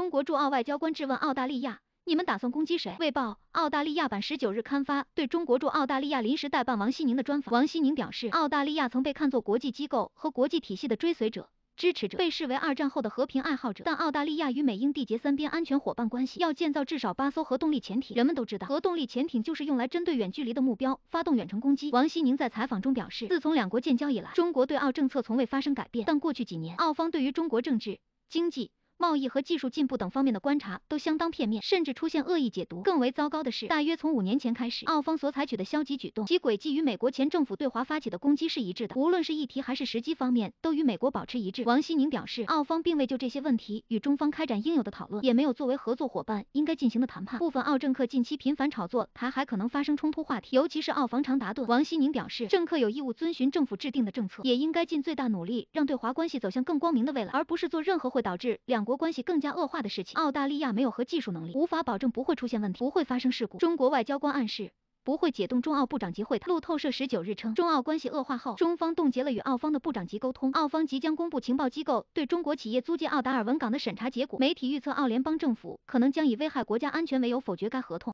中国驻澳外交官质问澳大利亚：“你们打算攻击谁？”《卫报》澳大利亚版十九日刊发对中国驻澳大利亚临时代办王西宁的专访。王西宁表示，澳大利亚曾被看作国际机构和国际体系的追随者、支持者，被视为二战后的和平爱好者。但澳大利亚与美英缔结三边安全伙伴关系，要建造至少八艘核动力潜艇。人们都知道，核动力潜艇就是用来针对远距离的目标发动远程攻击。王西宁在采访中表示，自从两国建交以来，中国对澳政策从未发生改变。但过去几年，澳方对于中国政治、经济。贸易和技术进步等方面的观察都相当片面，甚至出现恶意解读。更为糟糕的是，大约从五年前开始，澳方所采取的消极举动，其轨迹与美国前政府对华发起的攻击是一致的，无论是议题还是时机方面，都与美国保持一致。王希宁表示，澳方并未就这些问题与中方开展应有的讨论，也没有作为合作伙伴应该进行的谈判。部分澳政客近期频繁炒作台海可能发生冲突话题，尤其是澳防长达顿。王希宁表示，政客有义务遵循政府制定的政策，也应该尽最大努力让对华关系走向更光明的未来，而不是做任何会导致两国。国关系更加恶化的事情，澳大利亚没有核技术能力，无法保证不会出现问题，不会发生事故。中国外交官暗示不会解冻中澳部长级会谈。路透社十九日称，中澳关系恶化后，中方冻结了与澳方的部长级沟通。澳方即将公布情报机构对中国企业租借奥达尔文港的审查结果，媒体预测澳联邦政府可能将以危害国家安全为由否决该合同。